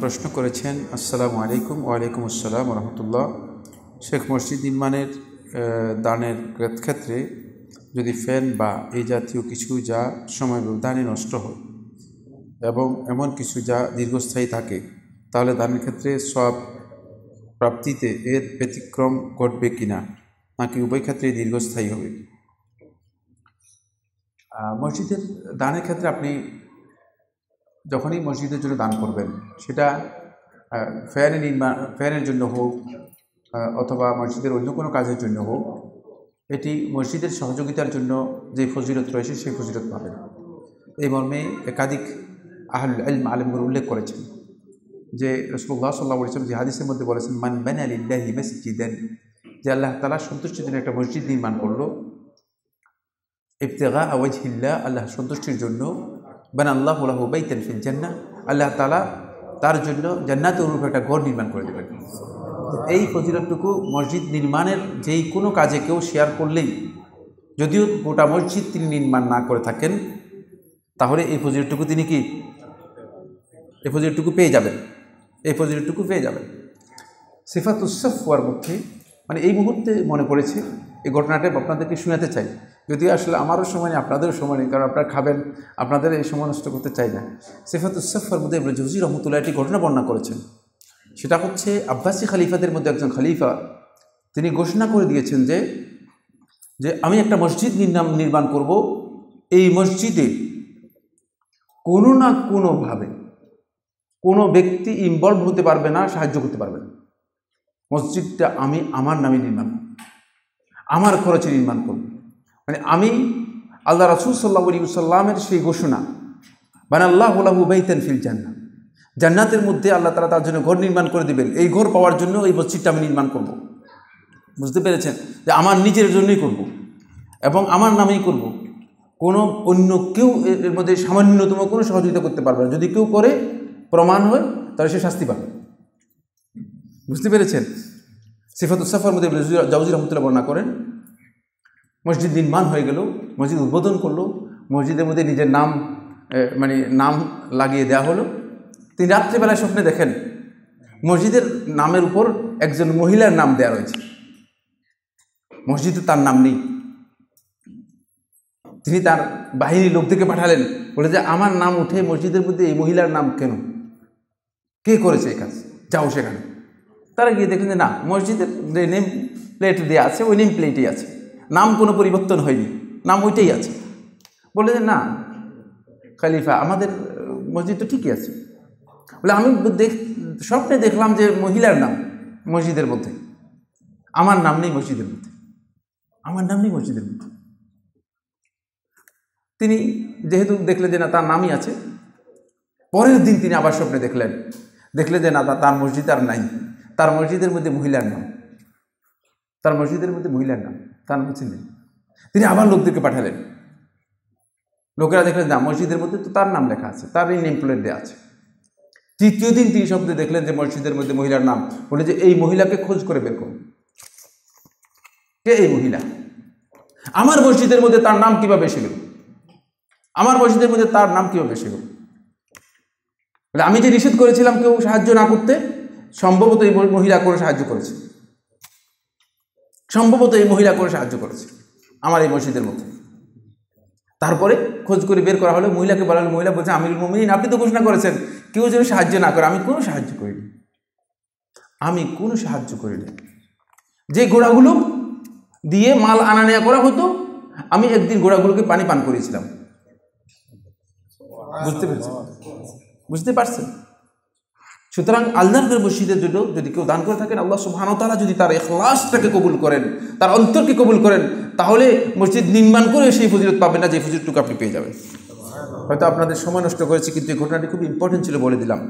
প্রশ্ন করেছেন আসসালামু আলাইকুম ওয়ালাইকুম আসসালাম রহমতুল্লাহ শেখ মসজিদ নির্মাণের দানের ক্ষেত্রে যদি ফ্যান বা এই জাতীয় কিছু যা সময় ব্যবধানে নষ্ট হয় এবং এমন কিছু যা দীর্ঘস্থায়ী থাকে তাহলে দানের ক্ষেত্রে সব প্রাপ্তিতে এর ব্যতিক্রম ঘটবে কি না নাকি উভয় ক্ষেত্রে দীর্ঘস্থায়ী হবে মসজিদের দানের ক্ষেত্রে আপনি যখনই মসজিদের জন্য দান করবেন সেটা ফ্যানের নির্মাণ ফ্যানের জন্য হোক অথবা মসজিদের অন্য কোনো কাজের জন্য হোক এটি মসজিদের সহযোগিতার জন্য যে ফজিরত রয়েছে সেই ফজিরত পাবেন এই মর্মে একাধিক আহল আলম আলমগুলো উল্লেখ করেছেন যে রসমুল্লাহ সাল্লাহ বলেছেন যে হাদিসের মধ্যে বলেছেন মান বেন আলিল্লাহি মসজিদেন যে আল্লাহ তালা সন্তুষ্টির জন্য একটা মসজিদ নির্মাণ করলো ইফতেগা আওয়াজ হিল্লা আল্লাহ সন্তুষ্টির জন্য বান আল্লাহ বাইতেন ফিল জান্না আল্লাহ তালা তার জন্য জান্নাতের অনুরূপ একটা ঘর নির্মাণ করে দেবেন এই প্রতিরোধটুকু মসজিদ নির্মাণের যেই কোনো কাজে কেউ শেয়ার করলেই যদিও গোটা মসজিদ তিনি নির্মাণ না করে থাকেন তাহলে এই ফজিলতটুকু তিনি কি এই ফজিলতটুকু পেয়ে যাবেন এই ফজিলতটুকু পেয়ে যাবেন সিফাত উৎসব হওয়ার মধ্যে মানে এই মুহূর্তে মনে পড়েছে এই ঘটনাটা আপনাদেরকে শোনাতে চাই যদি আসলে আমারও সময় নেই আপনাদেরও সময় নেই কারণ আপনারা খাবেন আপনাদের এই সময় নষ্ট করতে চাই না সিফাতুসফার মধ্যে ইবনে জুজি রহমতুল্লাহ একটি ঘটনা বর্ণনা করেছেন সেটা হচ্ছে আব্বাসী খালিফাদের মধ্যে একজন খালিফা তিনি ঘোষণা করে দিয়েছেন যে যে আমি একটা মসজিদ নির্মাণ নির্মাণ করব এই মসজিদে কোনো না কোনোভাবে কোনো ব্যক্তি ইনভলভ হতে পারবে না সাহায্য করতে পারবে না মসজিদটা আমি আমার নামে নির্মাণ আমার খরচে নির্মাণ করব মানে আমি আল্লাহ রাসুল সাল্লা সাল্লামের সেই ঘোষণা মানে আল্লাহ আল্লাহু বাইতেন ফিল জান্নাত জান্নাতের মধ্যে আল্লাহ তারা তার জন্য ঘর নির্মাণ করে দেবেন এই ঘর পাওয়ার জন্য এই মসজিদটা আমি নির্মাণ করব। বুঝতে পেরেছেন যে আমার নিজের জন্যই করব। এবং আমার নামেই করব। কোনো অন্য কেউ এর মধ্যে সামান্যতম কোনো সহযোগিতা করতে পারবে না যদি কেউ করে প্রমাণ হয় তাহলে সে শাস্তি পাবে বুঝতে পেরেছেন সিফাতুসাফার মধ্যে জাউজি রহমতুল্লাহ বর্ণনা করেন মসজিদ নির্মাণ হয়ে গেল মসজিদ উদ্বোধন করলো মসজিদের মধ্যে নিজের নাম মানে নাম লাগিয়ে দেওয়া হলো তিনি রাত্রিবেলায় স্বপ্নে দেখেন মসজিদের নামের উপর একজন মহিলার নাম দেওয়া রয়েছে মসজিদে তার নাম নেই তিনি তার বাহিনীর থেকে পাঠালেন বলে যে আমার নাম উঠে মসজিদের মধ্যে এই মহিলার নাম কেন কে করেছে এই কাজ যাও সেখানে তারা গিয়ে দেখলেন যে না মসজিদের যে নেম প্লেট দেওয়া আছে ওই নেম প্লেটই আছে নাম কোনো পরিবর্তন হয়নি নাম ওইটাই আছে বলে যে না খালিফা আমাদের মসজিদ তো ঠিকই আছে বলে আমি দেখ স্বপ্নে দেখলাম যে মহিলার নাম মসজিদের মধ্যে আমার নাম নেই মসজিদের মধ্যে আমার নাম নেই মসজিদের মধ্যে তিনি যেহেতু দেখলেন যে না তার নামই আছে পরের দিন তিনি আবার স্বপ্নে দেখলেন দেখলেন যে না তার মসজিদ আর নাই তার মসজিদের মধ্যে মহিলার নাম তার মসজিদের মধ্যে মহিলার নাম তার নাম হচ্ছে নেই তিনি আবার লোকদেরকে পাঠালেন লোকেরা দেখলেন না মসজিদের মধ্যে তো তার নাম লেখা আছে তার এই নেম প্লেট দেওয়া আছে তৃতীয় দিন তিনি শব্দে দেখলেন যে মসজিদের মধ্যে মহিলার নাম বলে যে এই মহিলাকে খোঁজ করে বের করুন কে এই মহিলা আমার মসজিদের মধ্যে তার নাম কীভাবে এসে গেল আমার মসজিদের মধ্যে তার নাম কীভাবে এসে গেল আমি যে নিষেধ করেছিলাম কেউ সাহায্য না করতে সম্ভবত এই মহিলা কোনো সাহায্য করেছে সম্ভবত এই মহিলা করে সাহায্য করেছে আমার এই মসজিদের মধ্যে তারপরে খোঁজ করে বের করা হলো মহিলাকে বলা হলো মহিলা বলছে আমির মুমিনিন আপনি তো ঘোষণা করেছেন কেউ যেন সাহায্য না করে আমি কোনো সাহায্য করিনি আমি কোনো সাহায্য করিনি যে ঘোড়াগুলো দিয়ে মাল আনা নেওয়া করা হতো আমি একদিন ঘোড়াগুলোকে পানি পান করিয়েছিলাম বুঝতে পেরেছি বুঝতে পারছেন সুতরাং আল্লাহর মসজিদের জন্য যদি কেউ দান করে থাকেন আল্লাহ সুবাহানতালা যদি তার এখলাসটাকে কবুল করেন তার অন্তরকে কবুল করেন তাহলে মসজিদ নির্মাণ করে সেই ফজিরত পাবেন না যে ফজিলটুকু আপনি পেয়ে যাবেন হয়তো আপনাদের সময় নষ্ট করেছে কিন্তু এই ঘটনাটি খুব ইম্পর্টেন্ট ছিল বলে দিলাম